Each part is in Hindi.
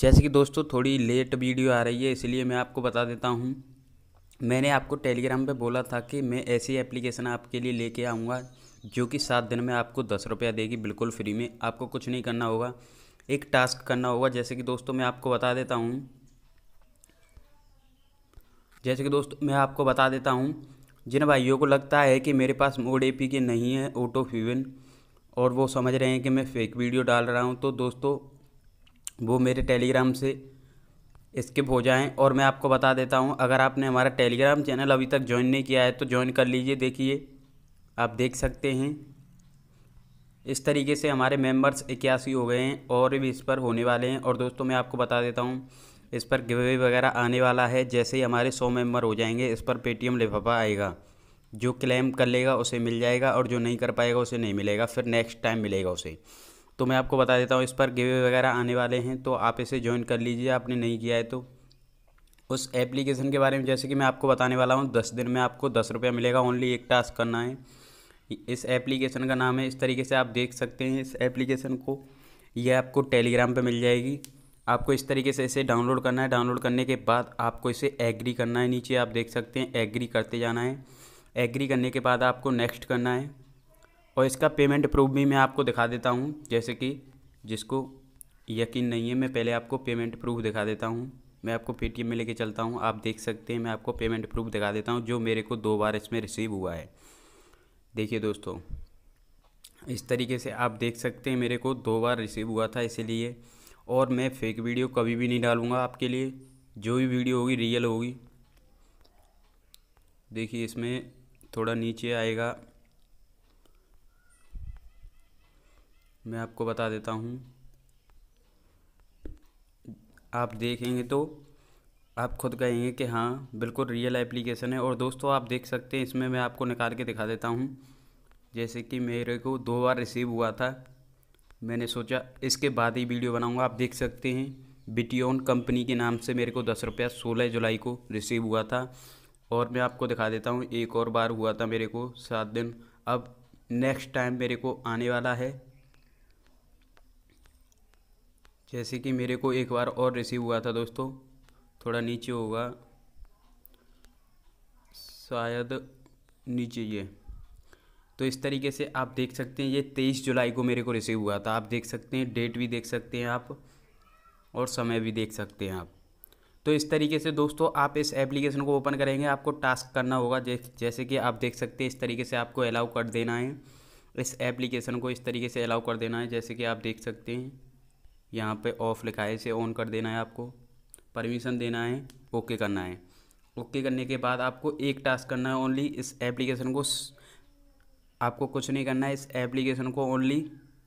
जैसे कि दोस्तों थोड़ी लेट वीडियो आ रही है इसलिए मैं आपको बता देता हूँ मैंने आपको टेलीग्राम पे बोला था कि मैं ऐसी एप्लीकेशन आपके लिए लेके आऊँगा जो कि सात दिन में आपको दस रुपया देगी बिल्कुल फ्री में आपको कुछ नहीं करना होगा एक टास्क करना होगा जैसे कि दोस्तों मैं आपको बता देता हूँ जैसे कि दोस्तों मैं आपको बता देता हूँ जिन भाइयों को लगता है कि मेरे पास मोड ए के नहीं है ऑटो फ्यूवन और वो समझ रहे हैं कि मैं फेक वीडियो डाल रहा हूँ तो दोस्तों वो मेरे टेलीग्राम से स्किप हो जाएं और मैं आपको बता देता हूं अगर आपने हमारा टेलीग्राम चैनल अभी तक ज्वाइन नहीं किया है तो ज्वाइन कर लीजिए देखिए आप देख सकते हैं इस तरीके से हमारे मेंबर्स इक्यासी हो गए हैं और भी इस पर होने वाले हैं और दोस्तों मैं आपको बता देता हूँ इस पर गिवे वगैरह आने वाला है जैसे ही हमारे सौ मेम्बर हो जाएंगे इस पर पेटीएम लिफाफा आएगा जो क्लेम कर लेगा उसे मिल जाएगा और जो नहीं कर पाएगा उसे नहीं मिलेगा फिर नेक्स्ट टाइम मिलेगा उसे तो मैं आपको बता देता हूँ इस पर गेवे वगैरह आने वाले हैं तो आप इसे ज्वाइन कर लीजिए आपने नहीं किया है तो उस एप्लीकेशन के बारे में जैसे कि मैं आपको बताने वाला हूँ दस दिन में आपको दस रुपया मिलेगा ओनली एक टास्क करना है इस एप्लीकेशन का नाम है इस तरीके से आप देख सकते हैं इस एप्लीकेशन को यह आपको टेलीग्राम पर मिल जाएगी आपको इस तरीके से इसे डाउनलोड करना है डाउनलोड करने के बाद आपको इसे एग्री करना है नीचे आप देख सकते हैं एग्री करते जाना है एग्री करने के बाद आपको नेक्स्ट करना है और इसका पेमेंट प्रूफ भी मैं आपको दिखा देता हूँ जैसे कि जिसको यकीन नहीं है मैं पहले आपको पेमेंट प्रूफ दिखा देता हूँ मैं आपको पेटीएम में लेके चलता हूँ आप देख सकते हैं मैं आपको पेमेंट प्रूफ दिखा देता हूँ जो मेरे को दो बार इसमें रिसीव हुआ है देखिए दोस्तों इस तरीके से आप देख सकते हैं मेरे को दो बार रिसीव हुआ था इसीलिए और मैं फेक वीडियो कभी भी नहीं डालूँगा आपके लिए जो भी वीडियो होगी रियल होगी देखिए इसमें थोड़ा नीचे आएगा मैं आपको बता देता हूँ आप देखेंगे तो आप खुद कहेंगे कि हाँ बिल्कुल रियल एप्लीकेशन है और दोस्तों आप देख सकते हैं इसमें मैं आपको निकाल के दिखा देता हूँ जैसे कि मेरे को दो बार रिसीव हुआ था मैंने सोचा इसके बाद ही वीडियो बनाऊंगा आप देख सकते हैं बिटियोन कंपनी के नाम से मेरे को दस रुपया सोलह जुलाई को रिसीव हुआ था और मैं आपको दिखा देता हूँ एक और बार हुआ था मेरे को सात दिन अब नेक्स्ट टाइम मेरे को आने वाला है जैसे कि मेरे को एक बार और रिसीव हुआ था दोस्तों थोड़ा नीचे होगा शायद नीचे ये तो इस तरीके से आप देख सकते हैं ये तेईस जुलाई को मेरे को रिसीव हुआ था आप देख सकते हैं डेट भी देख सकते हैं आप और समय भी देख सकते हैं आप तो इस तरीके से दोस्तों आप इस एप्लीकेशन को ओपन करेंगे आपको टास्क करना होगा जैसे कि आप देख सकते हैं इस तरीके से आपको अलाउ कर देना है इस एप्लीकेशन को इस तरीके से अलाउ कर देना है जैसे कि आप देख सकते हैं यहाँ पे ऑफ़ लिखा है इसे ऑन कर देना है आपको परमिशन देना है ओके करना है ओके करने के बाद आपको एक टास्क करना है ओनली इस एप्लीकेशन को आपको कुछ नहीं करना है इस एप्लीकेशन को ओनली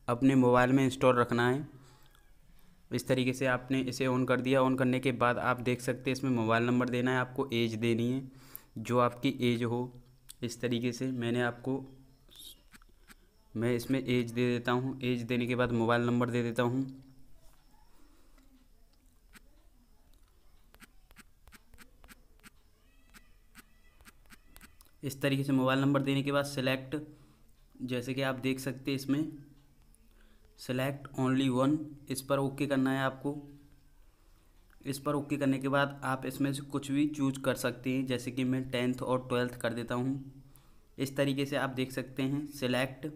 अपने मोबाइल में इंस्टॉल रखना है इस तरीके से आपने इसे ऑन कर दिया ऑन करने के बाद आप देख सकते हैं इसमें मोबाइल नंबर देना है आपको एज देनी है जो आपकी एज हो इस तरीके से मैंने आपको मैं इसमें एज दे देता हूँ एज देने के बाद मोबाइल नंबर दे देता हूँ इस तरीके से मोबाइल नंबर देने के बाद सिलेक्ट जैसे कि आप देख सकते हैं इसमें सेलेक्ट ओनली वन इस पर ओके करना है आपको इस पर ओके करने के बाद आप इसमें से कुछ भी चूज कर सकते हैं जैसे कि मैं टेंथ और ट्वेल्थ कर देता हूँ इस तरीके से आप देख सकते हैं सिलेक्ट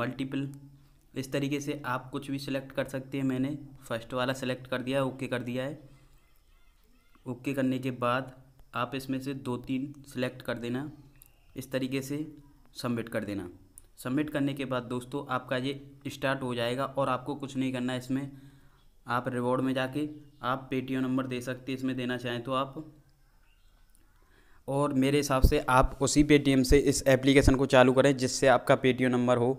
मल्टीपल इस तरीके से आप कुछ भी सिलेक्ट कर सकते हैं मैंने फर्स्ट वाला सेलेक्ट कर दिया है ओके कर दिया है ओके करने के बाद आप इसमें से दो तीन सेलेक्ट कर देना इस तरीके से सबमिट कर देना सबमिट करने के बाद दोस्तों आपका ये स्टार्ट हो जाएगा और आपको कुछ नहीं करना है इसमें आप रिवॉर्ड में जाके आप पेटीएम नंबर दे सकते इसमें देना चाहें तो आप और मेरे हिसाब से आप उसी पेटीएम से इस एप्लीकेशन को चालू करें जिससे आपका पेटीएम नंबर हो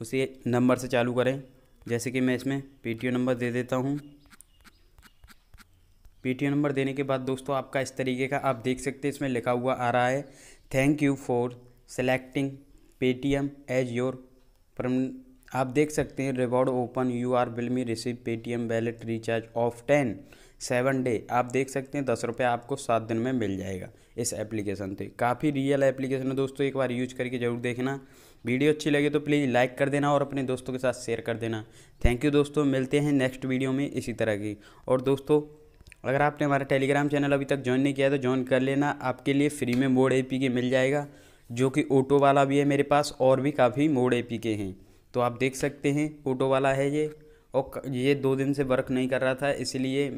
उसी नंबर से चालू करें जैसे कि मैं इसमें पेटीएम नंबर दे देता हूँ पेटीएम नंबर देने के बाद दोस्तों आपका इस तरीके का आप देख सकते हैं इसमें लिखा हुआ आ रहा है thank you for selecting Paytm as your आप देख सकते हैं reward open U R bill me receive Paytm wallet recharge of ten seven day आप देख सकते हैं दस रुपये आपको सात दिन में मिल जाएगा इस एप्लीकेशन से काफ़ी रियल एप्लीकेशन है दोस्तों एक बार यूज करके ज़रूर देखना वीडियो अच्छी लगे तो प्लीज़ लाइक कर देना और अपने दोस्तों के साथ शेयर कर देना थैंक यू दोस्तों मिलते हैं नेक्स्ट वीडियो में इसी तरह की और दोस्तों अगर आपने हमारा टेलीग्राम चैनल अभी तक ज्वाइन नहीं किया है तो ज्वाइन कर लेना आपके लिए फ्री में मोड ए के मिल जाएगा जो कि ऑटो वाला भी है मेरे पास और भी काफ़ी मोड ए के हैं तो आप देख सकते हैं ऑटो वाला है ये और ये दो दिन से वर्क नहीं कर रहा था इसलिए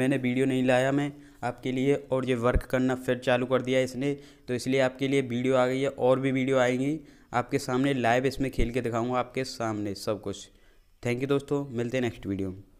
मैंने वीडियो नहीं लाया मैं आपके लिए और ये वर्क करना फिर चालू कर दिया इसने तो इसलिए आपके लिए वीडियो आ गई है और भी वीडियो आएंगी आपके सामने लाइव इसमें खेल के दिखाऊंगा आपके सामने सब कुछ थैंक यू दोस्तों मिलते हैं नेक्स्ट वीडियो में